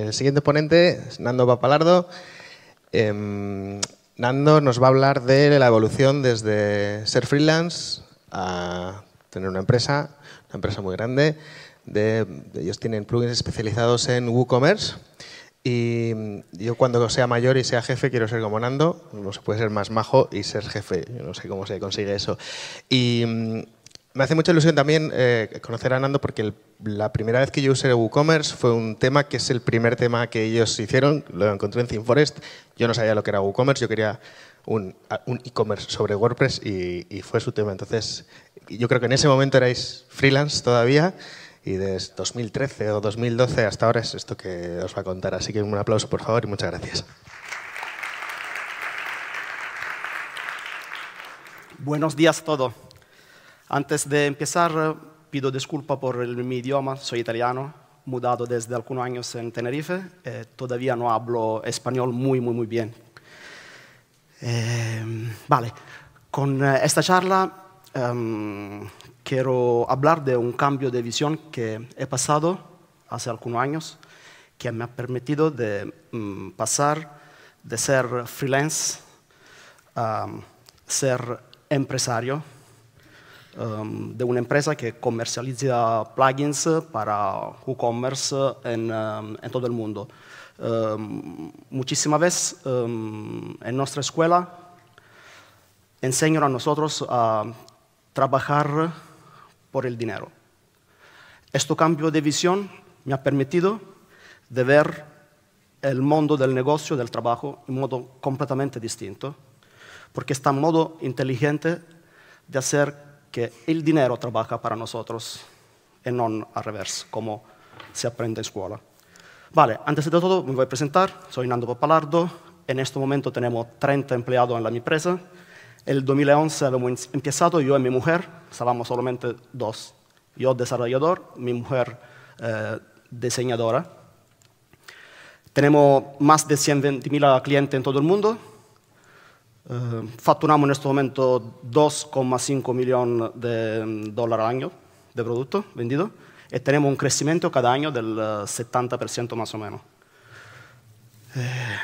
El siguiente ponente es Nando Papalardo. Em, Nando nos va a hablar de la evolución desde ser freelance a tener una empresa, una empresa muy grande. De, ellos tienen plugins especializados en WooCommerce. Y yo cuando sea mayor y sea jefe quiero ser como Nando. No se puede ser más majo y ser jefe. Yo no sé cómo se consigue eso. Y me hace mucha ilusión también eh, conocer a Nando porque la primera vez que yo usé WooCommerce fue un tema que es el primer tema que ellos hicieron, lo encontré en ThemeForest, yo no sabía lo que era WooCommerce, yo quería un, e-commerce sobre WordPress y, fue su tema. Entonces, yo creo que en ese momento erais freelance todavía y desde 2013 o 2012 hasta ahora es esto que os va a contar. Así que un aplauso, por favor, y muchas gracias. Buenos días todos. Antes de empezar, pido disculpa por el, mi idioma, soy italiano, mudado desde algunos años en Tenerife, eh, todavía no hablo español muy, muy, muy bien. Em, vale, con eh, esta charla em, quiero hablar de un cambio de visión que he pasado hace algunos años, que me ha permitido de mm, pasar de ser freelance a ser empresario Um, de una empresa que comercializa plugins para WooCommerce en, um, en todo el mundo. Um, muchísimas veces en nuestra escuela enseñan a nosotros a trabajar por el dinero. Este cambio de visión me ha permitido de ver el mundo del negocio, del trabajo, en modo completamente distinto, porque está en modo inteligente de hacer el dinero trabaja para nosotros y no al revés, como se aprende en escuela. Vale, antes de todo me voy a presentar, soy Nando Papalardo, en este momento tenemos 30 empleados en la empresa, el 2011 habíamos empezado, yo y mi mujer, estábamos solamente dos, yo desarrollador, mi mujer eh, diseñadora. Tenemos más de 120.000 clientes en todo el mundo, Ehm, facturamos en este momento 2,5 millones de mm, dólares al año de productos vendidos y tenemos un crecimiento cada año del 70% más o menos. Eh,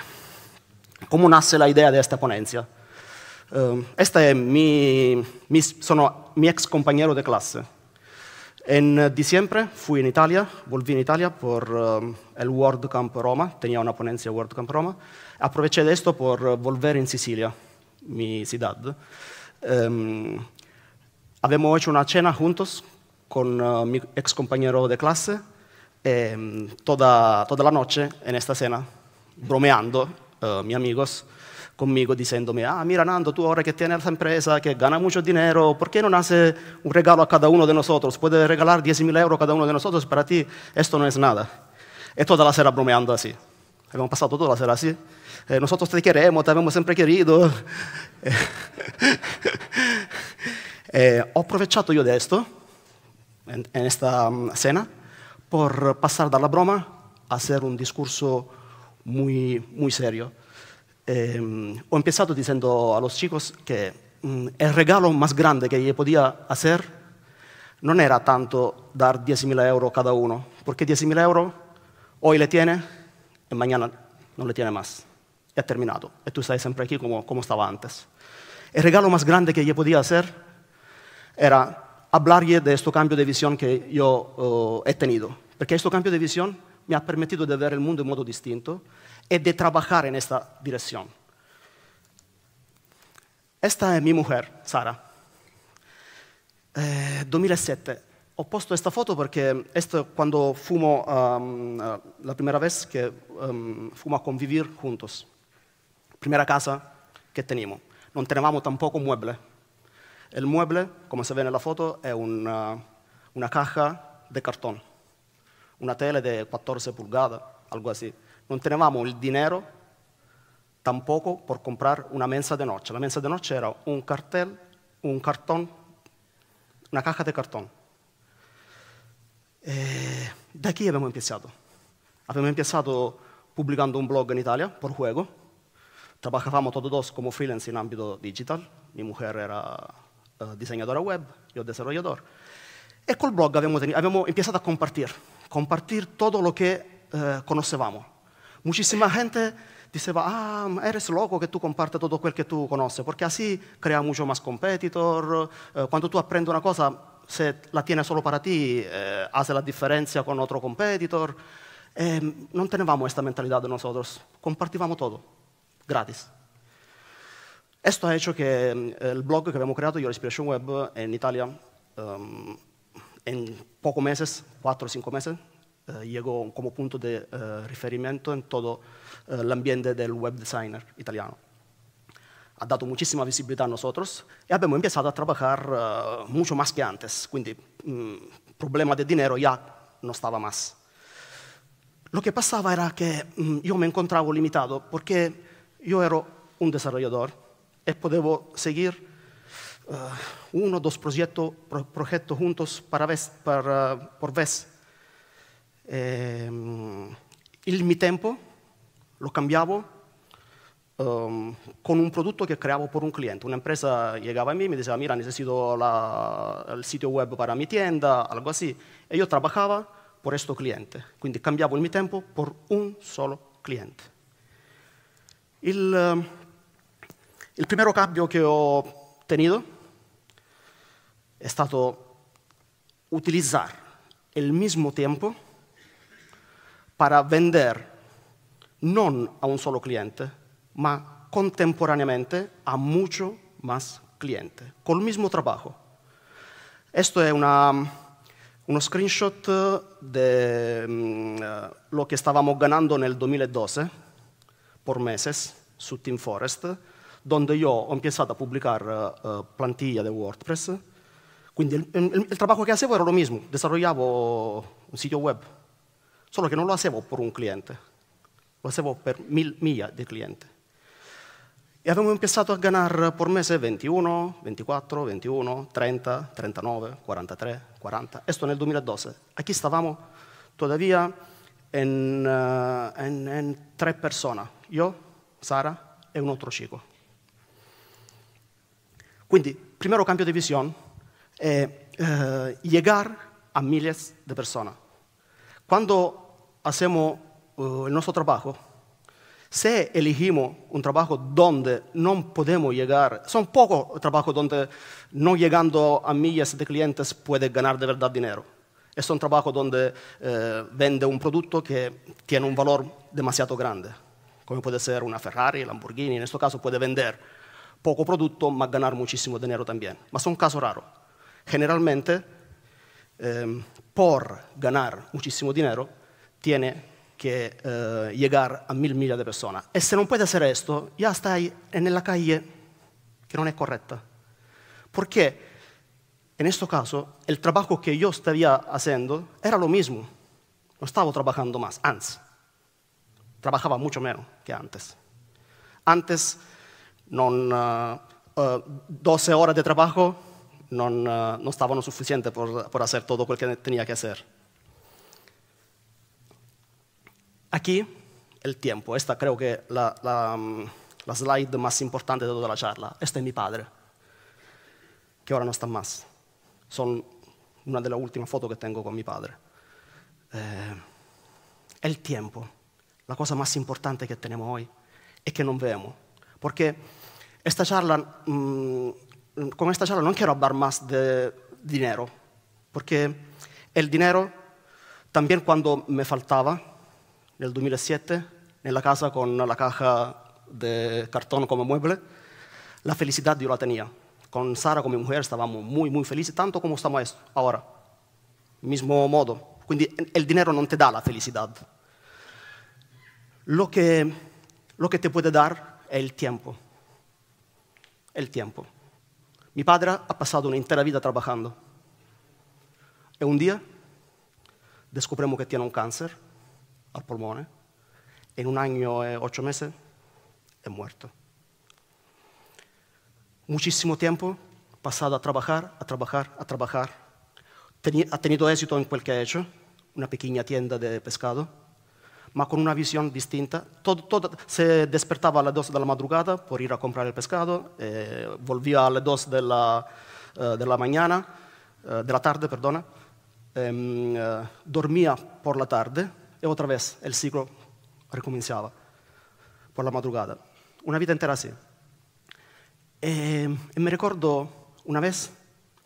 ¿Cómo nace la idea de esta ponencia? Este ehm, es mi, mi, sono, mi ex compañero de clase. En diciembre fui en Italia, volví en Italia por ehm, el World Camp Roma, tenía una ponencia World Camp Roma, aproveché de esto por volver en Sicilia. mi ciudad. Em, habíamos hecho una cena juntos con eh, mi ex compañero de clase em, toda, la noche en esta cena, bromeando, eh, mis amigos conmigo diciéndome, ah, mira Nando, tú ahora que tienes esta empresa, que gana mucho dinero, ¿por qué no haces un regalo a cada uno de nosotros? Puedes regalar 10.000 euros a cada uno de nosotros, para ti esto no es nada. Y toda la cena bromeando así. Habíamos pasado toda la cena así. eh, nosotros te queremos, te abbiamo sempre querido. Eh, eh, ho approfittato io di questo, in questa mm, cena, per passare dalla broma a fare un discorso molto serio. Eh, ho iniziato dicendo a los chicos che mm, il regalo più grande che gli podia fare non era tanto dar 10.000 euro a cada uno, perché 10.000 euro oggi le tiene e mañana non le tiene più. y ha terminado. Y tú estás siempre aquí como, como estaba antes. El regalo más grande que yo podía hacer era hablarle de este cambio de visión que yo eh, he tenido. Porque este cambio de visión me ha permitido de ver el mundo de modo distinto y de trabajar en esta dirección. Esta es mi mujer, Sara. 2007. He puesto esta foto porque esto, cuando fumo eh, la primera vez que um, fumo a convivir juntos primera casa que teníamos. No teníamos tampoco mueble. El mueble, como se ve en la foto, es una, caja de cartón, una tele de 14 pulgadas, algo así. No teníamos el dinero tampoco por comprar una mesa de noche. La mesa de noche era un cartel, un cartón, una caja de cartón. Eh, de aquí habíamos empezado. Habíamos empezado publicando un blog en Italia por juego, Trabajábamos todos dos como freelance en ámbito digital. Mi mujer era uh, diseñadora web, yo desarrollador. Y col blog habíamos, habíamos empezado a compartir, compartir todo lo que uh, eh, conocíamos. Muchísima gente diceva, ah, eres loco que tú compartes todo quel que tú conoces, porque así crea mucho más competitor. cuando eh, tú aprendes una cosa, se la tienes solo para ti, eh, hace la diferencia con otro competitor. Eh, no teníamos esta mentalidad de nosotros, compartíamos todo. gratis. Esto ha hecho que mm, el blog que habíamos creado, Your Inspiration Web, en Italia, em, en pocos meses, cuatro o cinco meses, eh, llegó como punto de referencia eh, referimiento en todo eh, el ambiente del web designer italiano. Ha dado muchísima visibilidad a nosotros y hemos empezado a trabajar mucho más que antes, quindi el mm, problema de dinero ya no estaba más. Lo que pasaba era que mm, yo me encontraba limitado porque yo era un desarrollador y puedo seguir eh, uno o dos proyectos, juntos vez, por vez. El eh, y mi tiempo lo cambiaba um, con un producto que creaba por un cliente. Una empresa llegaba a mí y me decía, mira, necesito el sitio web para mi tienda, algo así. Y yo trabajaba por este cliente. Entonces cambiaba mi mi tiempo por un solo cliente. Il, el ehm, primero cambio che ho tenuto è stato utilizzare il mismo tempo per vendere non a un solo cliente, ma contemporaneamente a mucho più cliente, col mismo trabajo. Questo è una, uno screenshot de um, che stavamo estábamos ganando nel 2012 por meses su Team Forest, donde yo he empezado a pubblicare eh, uh, eh, plantiglia di WordPress. Quindi il lavoro che facevo era lo mismo, desarrollaba un sito web, solo che non lo facevo per un cliente, lo facevo per mil millas de E abbiamo iniziato a ganare per mese 21, 24, 21, 30, 39, 43, 40. Questo nel 2012. Aquí stavamo todavía in, in, eh, in tre persone io, Sara e un altro chico. Quindi, primo cambio di visione è eh, llegar a migliaia di persone. Quando facciamo eh, il nostro lavoro, se elegimos un trabajo donde no podemos llegar, son pocos lavori dove non arrivando a millas de clientes puede ganar de verdad dinero. Es un trabajo dove eh, vende un prodotto che tiene un valore demasiado grande come può essere una Ferrari, Lamborghini, in questo caso può vender poco prodotto ma ganare muchísimo denaro anche, ma sono casi caso Generalmente, eh, por ganar muchísimo dinero, tiene che eh, llegar a mil millas de personas. Y si no puedes hacer esto, ya estás en calle che non è corretta. Perché in questo caso, il lavoro che io stavo facendo era lo mismo. No stavo lavorando più, anzi, Trabajaba mucho menos que antes. Antes, 12 eh, eh, horas de trabajo eh, no estaban suficientes para hacer todo lo que tenía que hacer. Aquí, el tiempo. Esta creo que la, mm, la, slide más importante de toda la charla. Este es mi padre, que ahora no está más. Son una de las últimas fotos que tengo con mi padre. el tiempo la cosa más importante que tenemos hoy es que no vemos. Porque esta charla, mm, con esta charla no quiero hablar más de dinero, porque el dinero también cuando me faltaba, en el 2007, en la casa con la caja de cartón como mueble, la felicidad yo la tenía. Con Sara, con mi mujer, estábamos muy, muy felices, tanto como estamos ahora. Mismo modo. Quindi el dinero no te da la felicidad lo que, lo que te puede dar es el tiempo. El tiempo. Mi padre ha pasado una entera vida trabajando. Y un día descubrimos que tiene un cáncer al pulmón. En un año y ocho meses es muerto. Muchísimo tiempo pasado a trabajar, a trabajar, a trabajar. ha tenido éxito en cualquier hecho, una pequeña tienda de pescado pero con una visión distinta. se despertaba a las 2 de la madrugada por ir a comprar el pescado, eh, volvía a las 2 eh, de la, mañana, eh, de la tarde, perdona, em, dormía por la tarde y otra vez el ciclo recomenzaba por la madrugada. Una vida entera así. Em, y me recuerdo una vez,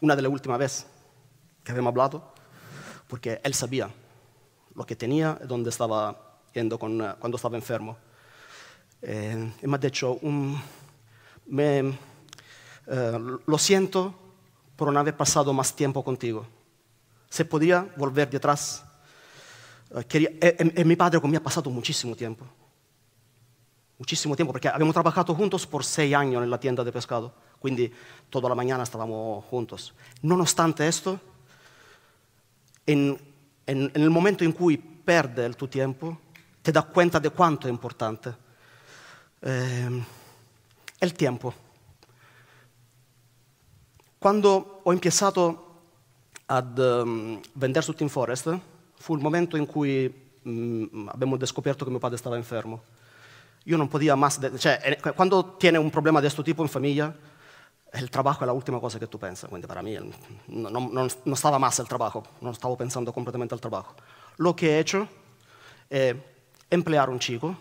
una de las últimas veces que habíamos hablado, porque él sabía lo que tenía y dónde estaba yendo con, cuando estaba enfermo. y eh, me ha eh, dicho, lo siento por no haber pasado más tiempo contigo. Se podía volver detrás y eh, mi padre conmigo ha pasado muchísimo tiempo. Muchísimo tiempo, porque habíamos trabajado juntos por seis años en la tienda de pescado. Quindi toda la mañana estábamos juntos. No obstante esto, en, el momento en que perde tu tiempo, ti dà cuenta di quanto è importante. Eh, è il tempo. Quando ho iniziato ad um, vendere su Team Forest, fu il momento in cui um, abbiamo scoperto che mio padre stava infermo. Io non potevo más... Cioè, eh, quando tiene un problema di questo tipo in famiglia, eh, il lavoro è l'ultima cosa che tu pensi, quindi per me mm, non, non, non stava mai il lavoro, non stavo pensando completamente al lavoro. Lo che ho fatto è emplear un chico.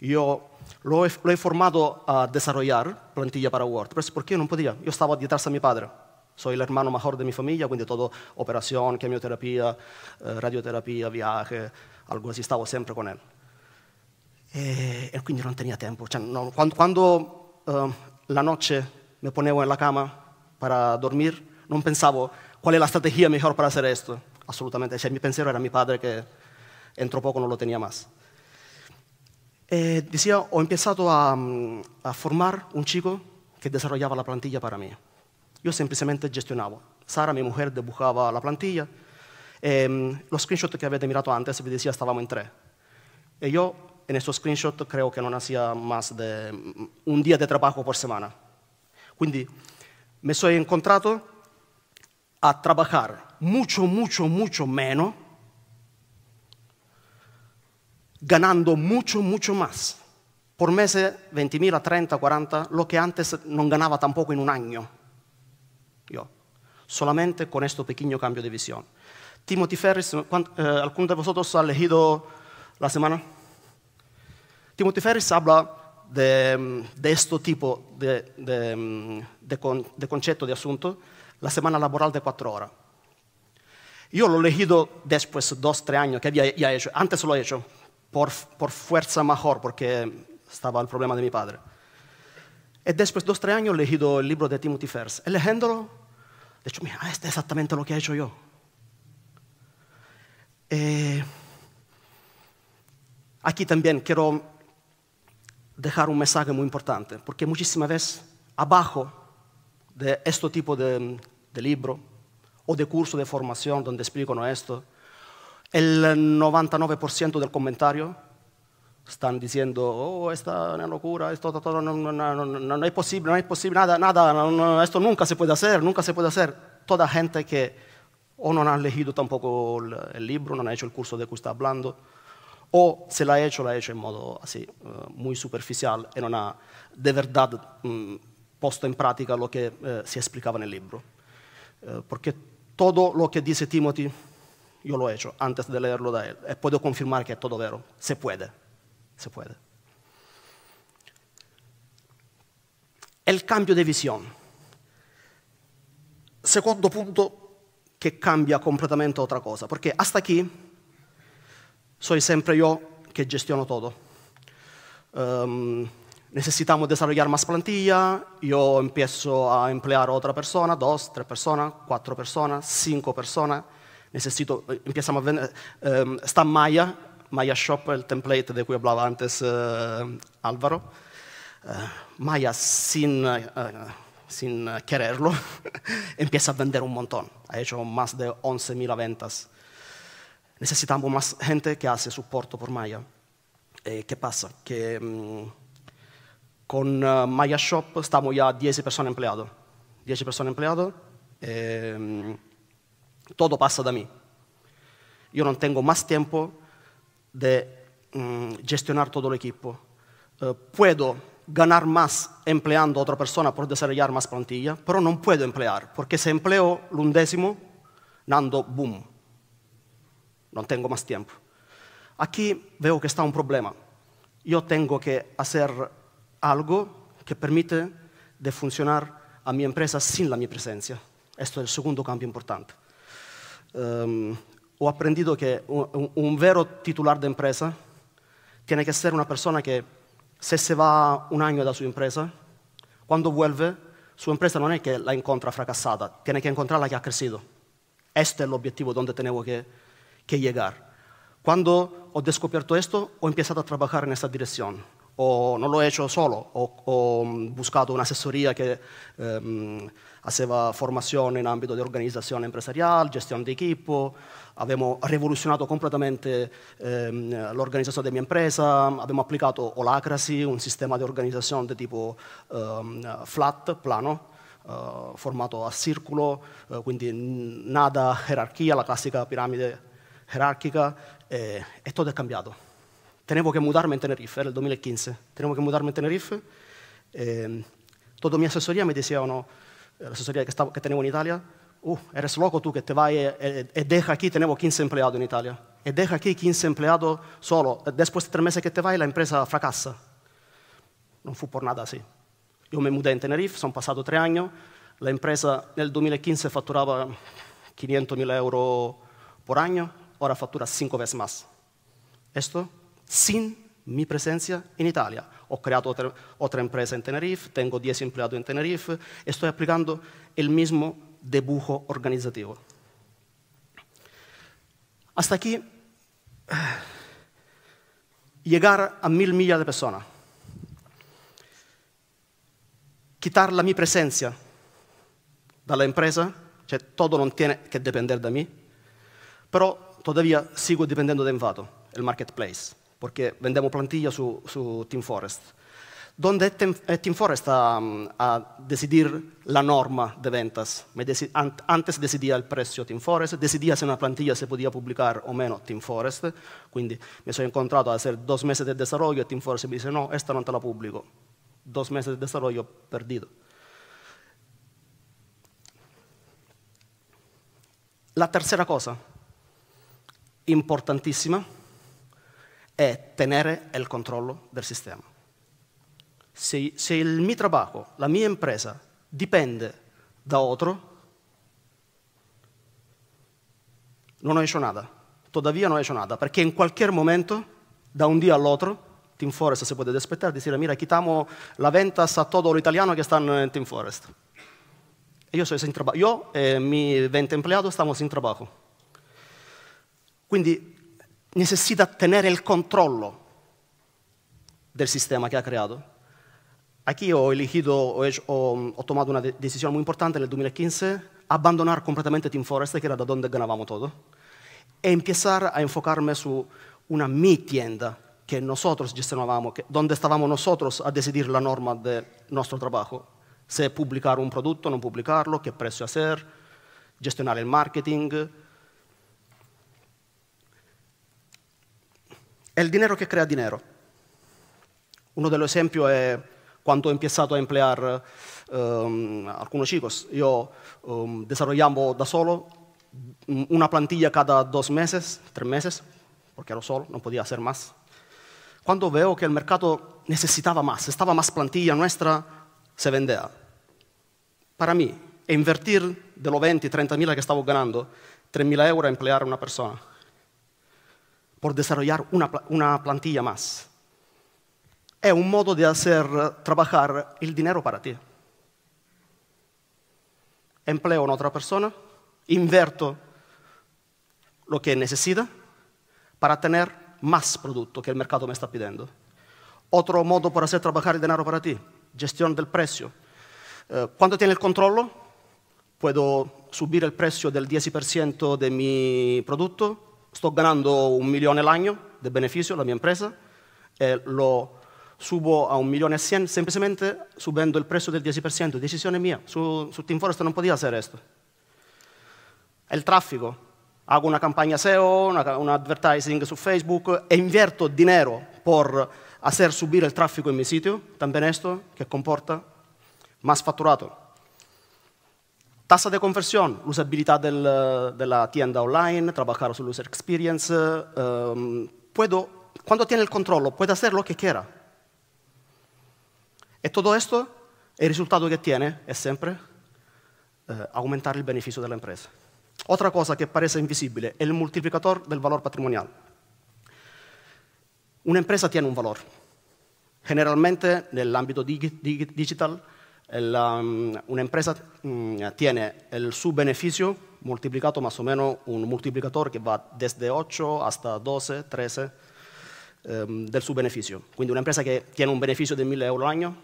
Io lo he, lo he, formado a desarrollar plantilla para WordPress perché io non potevo. Io stavo dietro a mio padre. Soy el hermano di mia famiglia, familia, quindi todo operación, quimioterapia, eh, radioterapia, viaje, algo así, estaba siempre con él. E, e quindi non tenía tempo. Cioè, no, cuando, cuando uh, eh, la notte mi ponevo en la cama per dormire, non pensavo qual è la strategia migliore per fare questo. Assolutamente, cioè, mio pensiero era mio padre che Entro poco, no lo tenía más. Eh, decía, he empezado a, mm, a, formar un chico que desarrollaba la plantilla para mí. Yo simplemente gestionaba. Sara, mi mujer, dibujaba la plantilla. Em, los screenshots que habéis mirado antes, me decía, estábamos en tres. Y yo, en esos screenshots, creo que no hacía más de mm, un día de trabajo por semana. Quindi, me soy encontrado a trabajar mucho, mucho, mucho menos ganando mucho, mucho más. Por mese 20.000, 30, 40, lo que antes no ganaba tampoco en un año. Yo, solamente con este pequeño cambio de visión. Timothy Ferris, eh, ¿alguno de vosotros ha leído la semana? Timothy Ferris habla de, de este tipo de, de, de, con, de concepto, de asunto, la semana laboral de cuatro horas. Yo lo he leído después, dos, tres años que había ya hecho, antes lo he hecho, por, por fuerza mayor, porque estaba el problema de mi padre. Y eh, después de dos, tres años he leído el libro de Timothy Ferris. Y leyéndolo, he dicho, mira, este es exactamente lo que he hecho yo. Eh, aquí también quiero dejar un mensaje muy importante, porque muchísimas veces abajo de este tipo de, de libro o de curso de formación donde explico esto, el 99% del comentario están diciendo, oh, esta una locura, esto no, no, es posible, no es posible, nada, nada, esto nunca se puede hacer, nunca se puede hacer. Toda gente que o no ha leído tampoco el, libro, no ha hecho el curso de que está hablando, o se la ha hecho, la ha hecho en modo así, eh, muy superficial y no ha de verdad mm, puesto en práctica lo que eh, se explicaba en el libro. Eh, porque todo lo que dice Timothy Io lo ho hecho antes de leerlo de él. Puedo confirmar che è tutto vero. Se puede, se puede. El cambio di visione. Secondo punto che cambia completamente otra cosa, perché hasta aquí soy sempre io che gestiono tutto. Um, ehm, necesitamos desarrollar más plantilla, yo empiezo a emplear a otra persona, dos, tres personas, cuatro personas, cinco personas nel sentito, empezamos a ver, eh, está Maya, Maya Shop, il template di cui parlava antes eh, Álvaro, eh, Maya sin, eh, sin quererlo, empieza a vender un montone, ha fatto più di 11.000 ventas. Necesitamos más gente que hace soporte por Maya. Eh, ¿Qué pasa? Que mmm, con eh, Maya Shop estamos ya 10 personas empleados. 10 personas empleados. Eh, Todo pasa de mí. Yo no tengo más tiempo de mm, gestionar todo el equipo. Eh, puedo ganar más empleando a otra persona por desarrollar más plantilla, pero no puedo emplear, porque si empleo el undécimo, nando boom. No tengo más tiempo. Aquí veo que está un problema. Yo tengo que hacer algo que permite de funcionar a mi empresa sin la mi presencia. Esto es el segundo cambio importante. um, ho apprendito che un, un vero titolare de impresa tiene che essere una persona che se si va un anno da su empresa, cuando vuelve, su impresa non è che la incontra fracassata, tiene che encontrarla che ha crecido. Este es el objetivo donde tengo che arrivare. Quando ho descubierto questo, ho iniziato a lavorare in questa direzione o non lo ho hecho solo, ho, ho mm, buscato un'assessoria che ehm, faceva formazione in ambito di organizzazione empresariale, gestione di equipo, abbiamo rivoluzionato completamente ehm, l'organizzazione della mia impresa, abbiamo applicato Olacracy, un sistema di organizzazione di tipo ehm, flat, plano, eh, formato a circolo, eh, quindi nada gerarchia, la classica piramide gerarchica, eh, e tutto è cambiato. Tenevo che mudarmi in Tenerife, era il 2015. Tenevo che mudarmi in Tenerife. Ehm, eh, toda mi asesoría me decían, la asesoría que, estaba, que tenemos en Italia, uh, eres loco tú que te vas y, y, y, deja aquí, tenemos 15 empleados in Italia, e deja qui 15 empleados solo, después de tres meses que te vas la empresa fracasa. No fue por nada así. Io mi mudai in Tenerife, sono pasados tre anni, la empresa en 2015 fatturava 500.000 euro per anno, ora fattura 5 volte più. más sin mi presenza in Italia. Ho creato un'altra impresa in Tenerife, tengo 10 empleados in Tenerife, e sto applicando il mismo debujo organizzativo. Hasta aquí, llegar a mil miglia di persone, quitar la mia presenza dalla impresa, cioè tutto non tiene che dipendere da me, però tuttavia sigo dipendendo da Envato, il marketplace porque vendemos plantilla su, su Team Forest, donde eh, Team Forest a, um, a decidir la norma de ventas. antes decidía el precio Team Forest, decidía si una plantilla se podía publicar o menos Team Forest, quindi mi sono incontrato a hacer dos meses de desarrollo y Team Forest me dice, no, esta no te la publico. Dos meses de desarrollo perdido. La tercera cosa, importantissima, è tenere il controllo del sistema. Se, se il mio lavoro, la mia impresa, dipende da altro, non ho hecho nada. Tuttavia non ho hecho nada, perché in qualche momento, da un giorno all'altro, Team Forest si può aspettare di dire, mira, quitamos la venta a todo lo italiano che stanno in Team Forest. E io sono Io e i miei 20 impiegati stiamo sin lavoro. Quindi necessita tener il controllo del sistema che ha creato. Qui ho elegido, ho, ho, ho una decisione molto importante nel 2015, abbandonare completamente Team Forest, che era da dove ganábamos tutto, e empezar a enfocarmi su una mia tienda que nosotros gestionábamos, que, donde estábamos a decidere la norma del nostro lavoro, se pubblicare un producto, no publicarlo, qué precio hacer, gestionar il marketing, È il dinero che crea dinero. Uno degli esempi è quando ho iniziato a emplear um, alcuni chicos. Io um, ehm, desarrollavo da solo una plantilla cada due meses, tre mesi, perché ero solo, no podía hacer más. Cuando veo que el mercado necesitaba più, stava più plantilla nostra, se vendía. Per me, invertir de los 20, 30 mil que estaba ganando, 3 mil euros a emplear una persona. por desarrollar una, una plantilla más. Es un modo de hacer eh, trabajar el dinero para ti. Empleo a otra persona, inverto lo que necesita para tener más producto que el mercado me está pidiendo. Otro modo para hacer trabajar el dinero para ti, gestión del precio. Eh, cuando tiene el control, puedo subir el precio del 10% de mi producto sto ganando un milione l'anno di beneficio la mia impresa e lo subo a un milione e cien semplicemente subendo il prezzo del 10%, decisione mia, su, su Team Forest non poteva essere questo. E il traffico, hago una campagna SEO, una, un advertising su Facebook e inverto dinero per hacer subire il traffico in mio sito, también esto, que comporta más fatturato. Tassa di conversione, l'usabilità del, della tienda online, trabajar sull'user experience. Um, ehm, puedo, cuando tiene il controllo, puede fare lo che quiera. E tutto questo, il risultato che tiene è sempre eh, aumentare il beneficio dell'impresa. Otra cosa che pare invisibile è il moltiplicatore del valore patrimoniale. Un'impresa tiene un valore. Generalmente nell'ambito dig digital la, um, un'impresa mm, tiene el, su beneficio multiplicado más o menos un multiplicador que va desde 8 hasta 12, 13 um, del su beneficio. Quindi una un'impresa che tiene un beneficio di 1000 euro all'anno,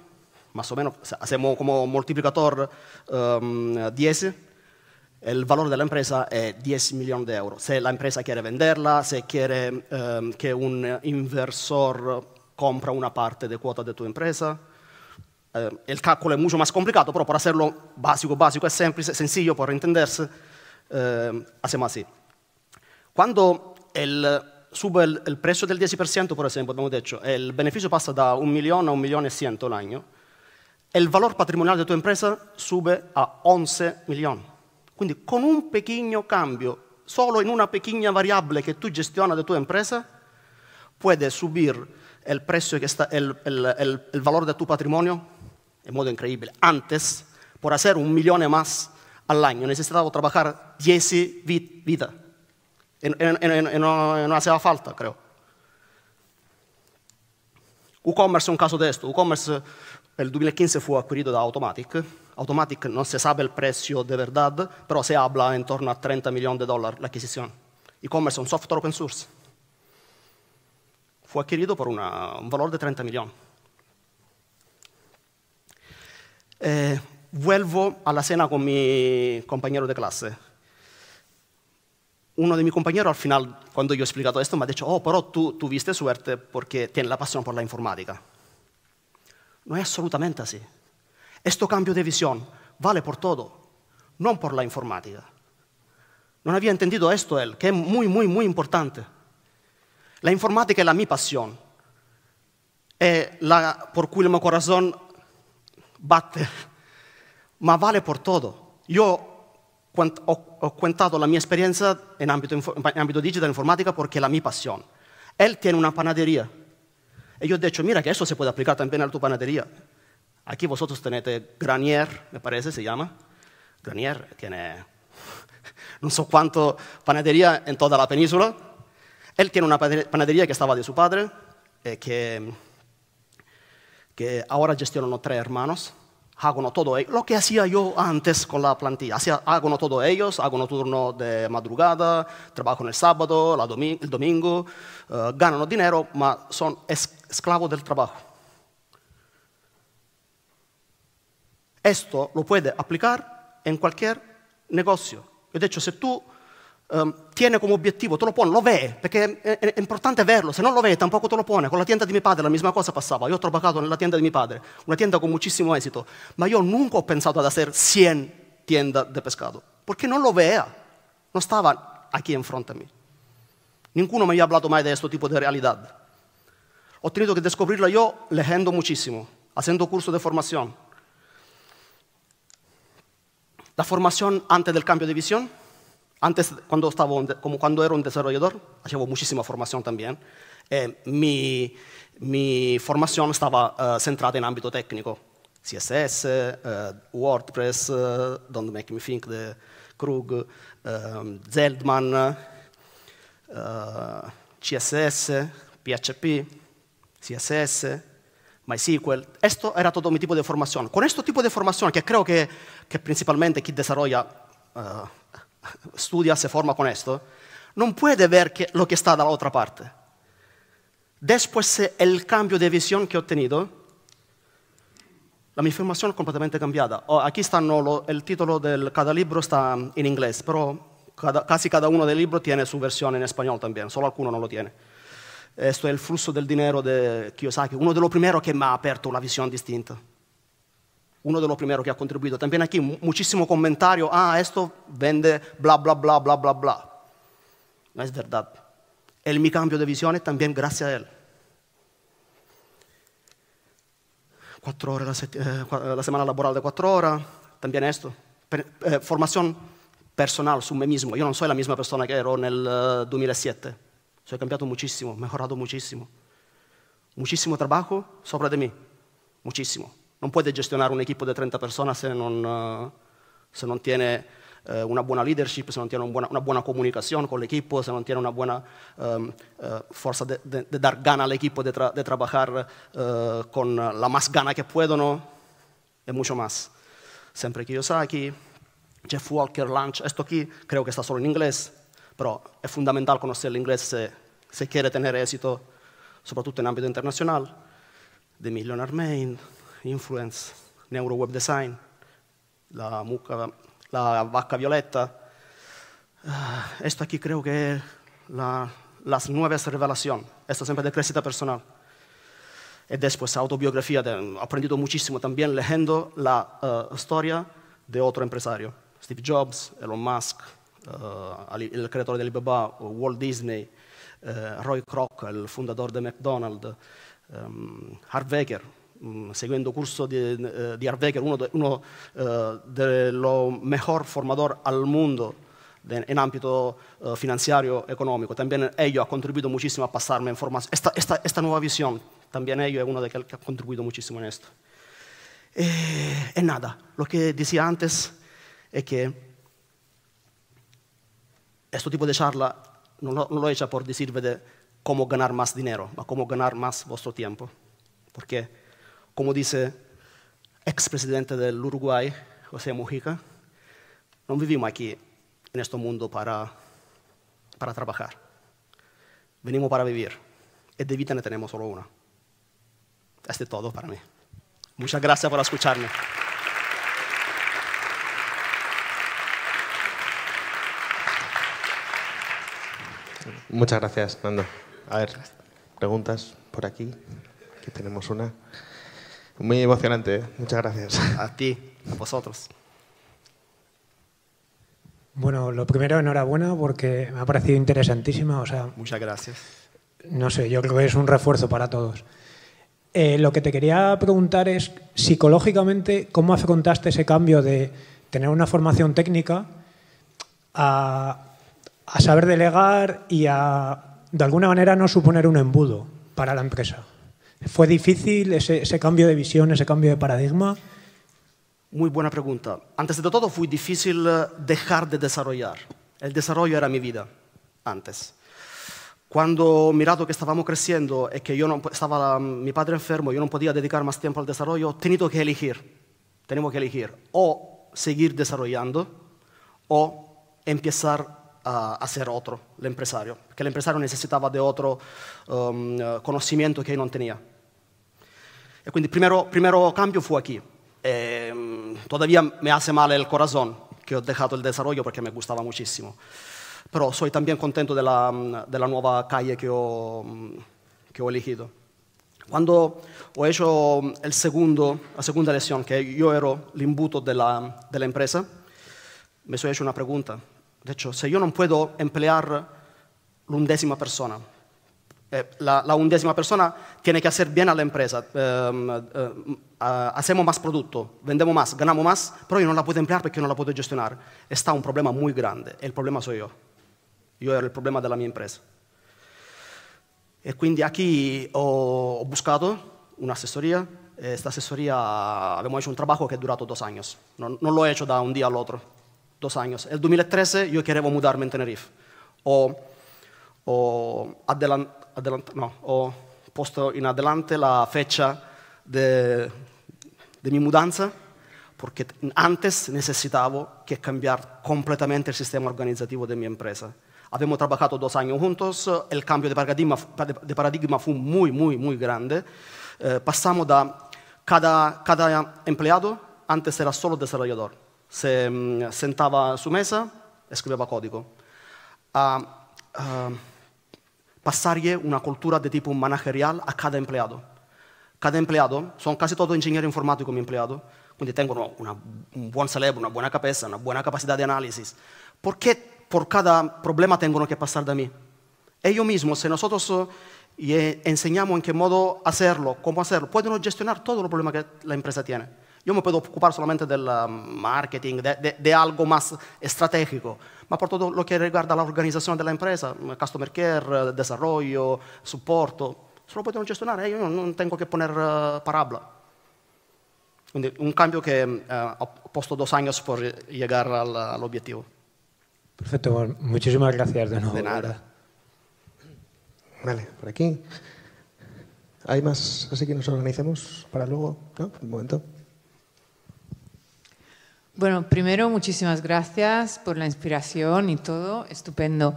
más o menos, hacemos como multiplicador um, ehm, 10, il valore dell'impresa è 10 milioni di euro. Se l'impresa quiere venderla, se quiere um, ehm, che un inversor compra una parte della quota della tua impresa, eh, el cálculo es mucho más complicado, pero para hacerlo básico, básico, es simple, sencillo para facciamo eh, hacemos así. Cuando sube il, el, precio del 10%, por ejemplo, hemos dicho, el beneficio passa da 1 milione a 1 milione e 100 l'anno, il valore patrimoniale patrimonial tua impresa sube a 11 milioni. Quindi con un pequeño cambio, solo in una pequeña variabile che tu gestiona de tua impresa, puedes subire il, precio que está, el, el, el, el valor de tu patrimonio de modo increíble. Antes, por hacer un millón más al año, necesitaba trabajar 10 vidas. no, hacía falta, creo. WooCommerce es un caso de esto. WooCommerce el 2015 fue adquirido de Automatic. Automatic no se sabe el precio de verdad, pero se habla en torno a 30 millones de dólares la adquisición. E-commerce es un software open source. Fue adquirido por un valor de 30 millones. Eh, vuelvo a la cena con mi compañero de clase. Uno de mis compañeros al final, cuando yo he explicado esto, me ha dicho, oh, pero tú tuviste suerte porque tienes la pasión por la informática. No es absolutamente así. Este cambio de visión vale por todo, no por la informática. No había entendido esto él, que es muy, muy, muy importante. La informática es la mi pasión, es la por cui el mi corazón Bate, ma vale por todo. Yo he contado la mia esperienza in ámbito in ambito informática porque es la mi pasión. Él tiene una panadería. Y e yo he dicho, mira que eso se puede aplicar también a tu panadería. Aquí vosotros tenéis Granier, me parece se llama. Granier tiene no sé cuánto panadería en toda la península. Él tiene una panadería que estaba de su padre, que que ahora gestionan tres hermanos, hago todo lo que hacía yo antes con la plantilla. Hacía, hago todo ellos, hago turno de madrugada, trabajo en el sábado, el domingo, eh, ganan dinero, pero son esclavos del trabajo. Esto lo puede aplicar en cualquier negocio. de hecho, si tú Ehm, tiene come obiettivo, te lo pone, lo vede, perché è, è, importante averlo, se non lo vede tampoco te lo pone. Con la tienda di mio padre la misma cosa passava, io ho trabajato nella tienda di mio padre, una tienda con moltissimo esito, ma io nunca ho pensato ad essere 100 tienda di pescato, perché non lo vedeva, non stava qui in fronte a me. Nessuno mi ha parlato mai di questo tipo di realtà. Ho tenuto che descoprirla io leggendo moltissimo, facendo corso di formazione. La formazione antes del cambio di visione Antes, cuando, estaba, como cuando era un desarrollador, hacía muchísima formación también. Eh, mi, mi, formación estaba uh, centrada en ámbito técnico. CSS, uh, eh, WordPress, uh, eh, Don't Make Me Think de Krug, Zeldman, CSS, PHP, CSS, MySQL. Esto era todo mi tipo de formación. Con este tipo de formación, que creo que, que principalmente quien desarrolla studia, si forma con questo, non può vedere que lo que está de parte. Después il cambio di visione che ho ottenuto, la mia informazione è completamente cambiata. Oh, aquí stanno lo, il titolo di cada libro sta in inglese, però cada, quasi cada uno dei libri tiene su versione in spagnolo también, solo alcuno non lo tiene. Questo è il flusso del dinero di de Kiyosaki, uno dei primi che mi ha aperto una visione distinta uno de los primeros que ha contribuido. También aquí muchísimo comentario, ah, esto vende bla, bla, bla, bla, bla, bla. No es verdad. El mi cambio de visiones también gracias a él. Cuatro horas la, eh, eh, la semana laboral de cuatro horas, también esto. Per, eh, formación personal su me mismo. Yo no soy la misma persona que ero nel 2007. Soy cambiado muchísimo, mejorado muchísimo. Muchísimo trabajo sobre de mí. Muchísimo. No puede gestionar un equipo de 30 personas si no eh, tiene eh, una buena leadership, si no tiene una buena comunicación con el equipo, si no tiene una buena em, eh, fuerza de, dar gana al equipo de, trabajar con la más gana que no y mucho más. ¿Siempre Sempre Kiyosaki, Jeff Walker, Lunch, esto aquí creo que está solo en inglés, pero es fundamental conocer el inglés se, quiere tener éxito, sobre soprattutto en ámbito internacional. The Millionaire Main, influence, neuro web design, la, mucca, la vacca violetta. Uh, esto aquí creo que es la, las nuevas revelaciones. Esto siempre de crecida personal. Y después autobiografía. De, he aprendido muchísimo también leyendo la uh, historia de otro empresario. Steve Jobs, Elon Musk, uh, el creador de Alibaba, Walt Disney, Roy Kroc, el fundador de McDonald's, um, Harveger Siguiendo mm, seguendo curso de eh, uno, de, uno mejores eh, formadores mejor formador al mundo en ámbito eh, financiero económico. También ellos ha contribuido muchísimo a pasarme información. Esta, esta, esta, nueva visión, también ellos es uno de los que ha contribuido muchísimo en esto. Y eh, nada, lo que decía antes es que este tipo de charla no lo, no lo he hecho por decir cómo ganar más dinero, sino cómo ganar más vuestro tiempo. Porque como dice expresidente del Uruguay, José Mujica, no vivimos aquí en este mundo para, para trabajar. Venimos para vivir. Y de vida no tenemos solo una. Es todo para mí. Muchas gracias por escucharme. Muchas gracias, Nando. A ver, preguntas por aquí. Aquí tenemos una. Muy emocionante, ¿eh? muchas gracias. A ti, a vosotros. Bueno, lo primero, enhorabuena porque me ha parecido interesantísima. O sea, muchas gracias. No sé, yo creo que es un refuerzo para todos. Eh, lo que te quería preguntar es, psicológicamente, ¿cómo afrontaste ese cambio de tener una formación técnica a, a saber delegar y a, de alguna manera, no suponer un embudo para la empresa? ¿Fue difícil ese, cambio de visión, ese cambio de paradigma? Muy buena pregunta. Antes de todo fue difícil eh, dejar de desarrollar. El desarrollo era mi vida antes. Cuando mirado que estábamos creciendo y que yo no, estaba mm, mi padre enfermo, yo no podía dedicar más tiempo al desarrollo, he tenido que elegir. Tenemos que elegir o seguir desarrollando o empezar a ser otro, el empresario. que el empresario necesitaba de otro um, eh, conocimiento que él no tenía. E quindi il primo, primero cambio fu qui. E, todavía mi hace male il corazon, que he dejado el desarrollo porque me gustaba muchísimo. Pero soy también contento della, la, de la calle que, ho, que he elegido. Quando ho fatto secondo, la seconda lezione, che io ero l'imbuto dell'impresa, dell mi sono fatto una domanda. Ho detto, se io non posso impiegare l'undécima persona, eh, la, la, undécima persona tiene che hacer bien a la empresa. Ehm, eh, eh, hacemos más producto, vendemos más, ganamos más, pero yo no la puedo emplear porque non la puedo gestionar. Está un problema muy grande. il problema soy yo. Io ero il problema della mia impresa. E eh, quindi qui chi ho buscato un'assessoria, questa eh, assessoria abbiamo fatto un lavoro che è durato due anni, non, non l'ho fatto da un giorno all'altro, due anni. Nel 2013 io volevo mudarmi in Tenerife. Ho, ho adelantato no, ho posto in adelante la fecha de, de mi mudanza perché antes necessitavo che cambiare completamente il sistema organizzativo della mia impresa. Abbiamo lavorato due anni juntos, il cambio di paradigma, paradigma fu molto, molto, molto grande. Eh, passiamo da cada, cada empleado, antes era solo desarrollador, se mh, mm, sentava su mesa e scriveva codice. Uh, ah, uh, ah, pasarle una cultura de tipo managerial a cada empleado. Cada empleado, son casi todos ingenieros informáticos mi empleado, donde tengo una, un buen cerebro, una buena cabeza, una buena capacidad de análisis. ¿Por qué por cada problema tengo que pasar de mí? Ellos mismos, si nosotros eh, eh, enseñamos en qué modo hacerlo, cómo hacerlo, pueden gestionar todos los problemas que la empresa tiene. Yo me puedo ocupar solamente del um, marketing, de, algo más estratégico, pero por todo lo que regarda la organización de la empresa, mm, customer care, eh, desarrollo, soporto, solo puedo gestionar, eh, yo no tengo que poner eh, parabla. un cambio que mm, ha puesto dos años por llegar al, objetivo. Perfecto, muchísimas gracias de nuevo. De nada. Vale, por aquí. ¿Hay más así que nos organicemos para luego? ¿No? Un momento. Bueno, primero muchísimas gracias por la inspiración y todo, estupendo.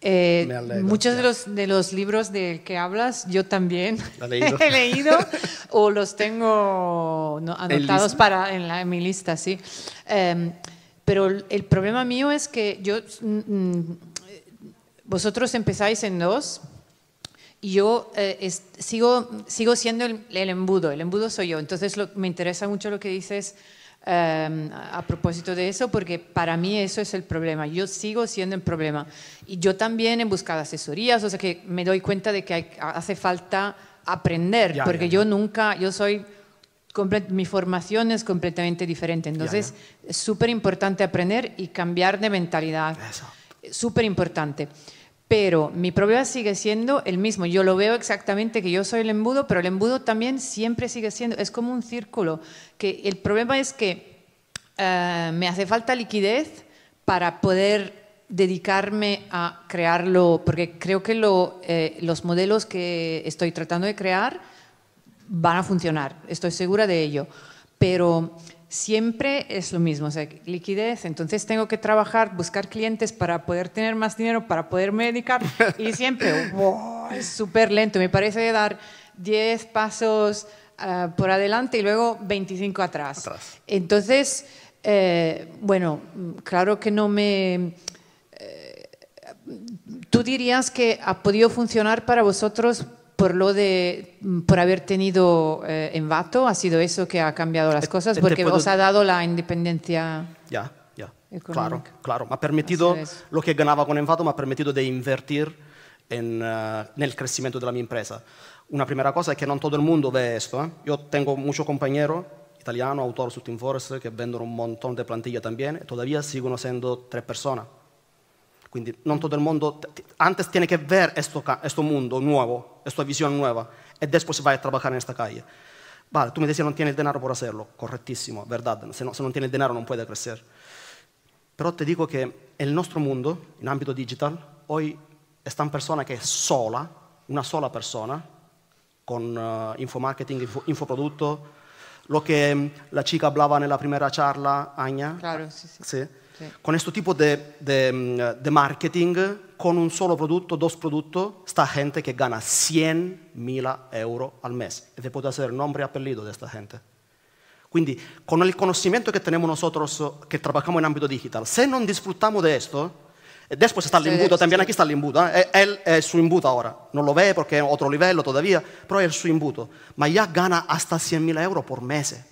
Eh, muchos de los, de los libros de que hablas, yo también he leído o los tengo anotados para, en, la, mi lista, sí. Em, pero el problema mío es que yo, mm, mm, vosotros empezáis en dos y yo eh, sigo, sigo siendo el, embudo, el embudo soy yo. Entonces me interesa mucho lo que dices Em, a propósito de eso, porque para mí eso es el problema. Yo sigo siendo el problema. Y yo también he buscado asesorías, o sea que me doy cuenta de que hace falta aprender, porque yo nunca, yo soy, mi formación es completamente diferente. Entonces, es súper importante aprender y cambiar de mentalidad. Súper importante pero mi problema sigue siendo el mismo. Yo lo veo exactamente que yo soy el embudo, pero el embudo también siempre sigue siendo, es como un círculo, que el problema es que eh, me hace falta liquidez para poder dedicarme a crearlo, porque creo que eh, los modelos que estoy tratando de crear van a funcionar, estoy segura de ello, pero siempre es lo mismo, o sea, liquidez, entonces tengo que trabajar, buscar clientes para poder tener más dinero, para poder dedicar, y siempre, es súper lento, me parece dar 10 pasos ah, por adelante y luego 25 atrás. Entonces, eh, bueno, claro que no me... Eh, ¿Tú dirías que ha podido funcionar para vosotros por lo de mm, por haber tenido eh, Envato ha sido eso que ha cambiado las cosas porque os ha dado la independencia. Ya, ya. Económica. Claro, claro. Me ha permitido lo que ganaba con Envato, me ha permitido de invertir eh, en, el crecimiento de la mi empresa. Una primera cosa es que no todo el mundo ve esto. ¿eh? Yo tengo muchos compañeros italianos, autores su Forest, que venden un montón de plantillas también, y todavía siguen siendo tres personas. Quindi non todo el mundo... antes tiene que ver este mundo nuevo, es tu visión nueva. Y después vas a trabajar en esta calle. Vale, tú me decías, no tiene el dinero por hacerlo. Correctísimo, verdad. Si no, si no tiene el dinero no puede crecer. Pero te digo que el nuestro mundo, en ámbito digital, hoy está una persona que es sola, una sola persona, con uh, infomarketing, info, infoprodotto, lo che mm, la chica hablaba nella prima charla, Agna. Claro, sì, sì. sì sì. con questo tipo di mm, marketing, con un solo prodotto, dos prodotto, sta gente che gana 100.000 euro al mese. E può essere il nome e appellito di questa gente. Quindi, con il conocimiento che abbiamo noi, che lavoriamo in ambito digital, se non disfrutamos de esto, después está el imbuto, también anche está el imbuto, eh? è il suo imbuto ora, non lo vede perché è es otro livello però è il suo imbuto, ma già gana hasta 100.000 euro per mese.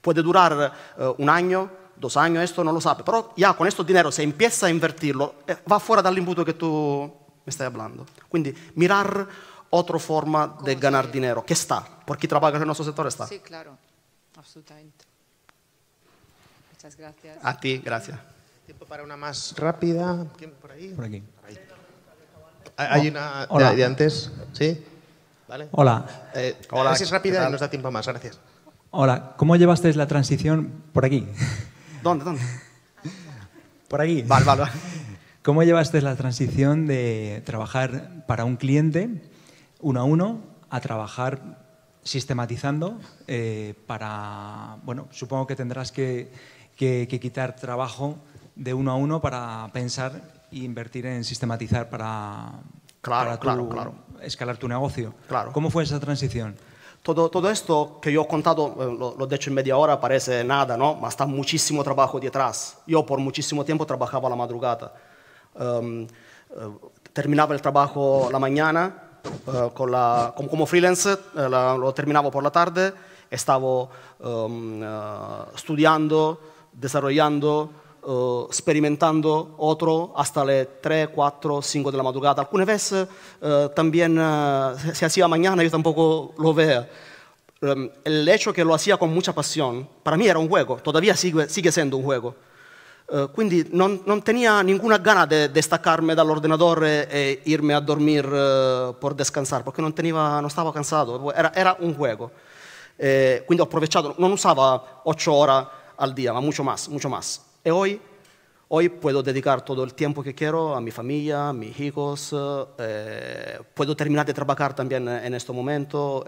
Puede durar eh, un anno, dos años esto no lo sabe, pero ya con esto dinero se empieza a invertirlo, eh, va fuera del imputo que tú me estás hablando. Quindi mirar otra forma de ganar dinero, que está, por trabajas trabaja en nuestro sector está. Sí, claro, absolutamente. Muchas gracias. A ti, gracias. Tiempo para una más rápida. por ahí? Por aquí. Hay oh, una de antes, ¿sí? ¿Vale? Hola. Eh, hola. si es rápida nos da tiempo más, gracias. Hola, ¿cómo llevasteis la transición por aquí? ¿Dónde? ¿Dónde? Por aquí. Vale, ¿Cómo llevaste la transición de trabajar para un cliente uno a uno a trabajar sistematizando eh, para, bueno, supongo que tendrás que, quitar trabajo de uno a uno para pensar e invertir en sistematizar para, claro, claro, claro. escalar tu negocio. ¿Cómo fue esa transición? Todo, todo, esto que yo he contado, eh, lo, lo, he hecho en media hora, parece nada, ¿no? Mas está muchísimo trabajo detrás. Yo por muchísimo tiempo trabajaba la madrugada. Um, uh, terminaba el trabajo la mañana, uh, con la, como, como, freelance, uh, la, lo terminaba por la tarde, estaba um, estudiando, desarrollando, uh, eh, experimentando otro hasta las 3, 4, 5 de la madrugada. Algunas veces uh, también eh, se hacía mañana, yo tampoco lo veía. Um, el hecho que lo hacía con mucha pasión, para mí era un juego, todavía sigue, sigue siendo un juego. Uh, quindi non, non tenia ninguna gana de, de staccarme dall'ordinatore e, irmi a dormire uh, per descansare, perché non, non stavo cansato, era, era un juego. Eh, quindi ho approfittato, non usavo 8 ore al giorno, ma molto più. Y eh, hoy, hoy puedo dedicar todo el tiempo que quiero a mi familia, a mis hijos, eh, eh, puedo terminar de trabajar también en este momento,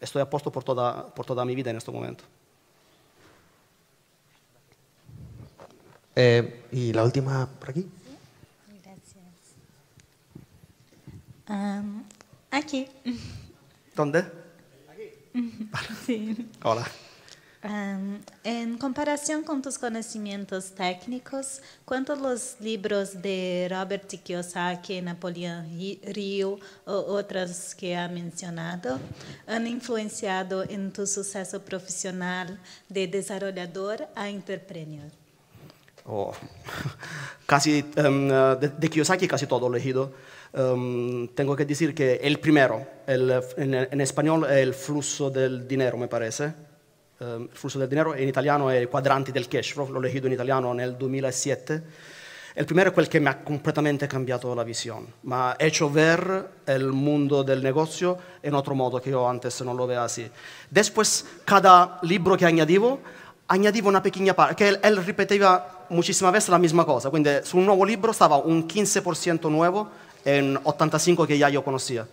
estoy a por toda, por toda mi vida en este momento. y la última por aquí. aquí. ¿Dónde? Aquí. Sí. Hola en comparación con tus conocimientos técnicos, ¿cuántos los libros de Robert Kiyosaki, Napoleón Rio o otros que ha mencionado han influenciado en tu suceso profesional de desarrollador a entrepreneur? Oh, casi em, eh, de, Kiyosaki casi todo elegido. Em, tengo que decir que el primero, el, en, en, español, el flujo del dinero, me parece Ehm, il flusso del denaro, in italiano è il quadrante del cash flow, l'ho leggito in italiano nel 2007. Il primo è quel che mi ha completamente cambiato la visione, ma hecho ver il mondo del negozio in un altro modo che io antes non lo veía así. Después, cada libro che añadivo, añadivo una piccola parte, che él ripeteva muchísimas volte la stessa cosa, quindi su un nuovo libro stava un 15% nuovo e un 85% che già io conoscevo.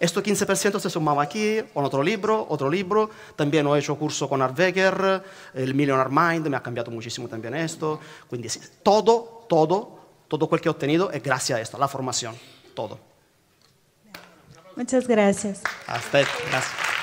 Esto 15% se sumaba aquí, con otro libro, otro libro. También he hecho curso con Weger, el Millionaire Mind, me ha cambiado muchísimo también esto. Quindi todo, todo, todo lo que he obtenido es gracias a esto, la formación, todo. Muchas gracias. Hasta, gracias.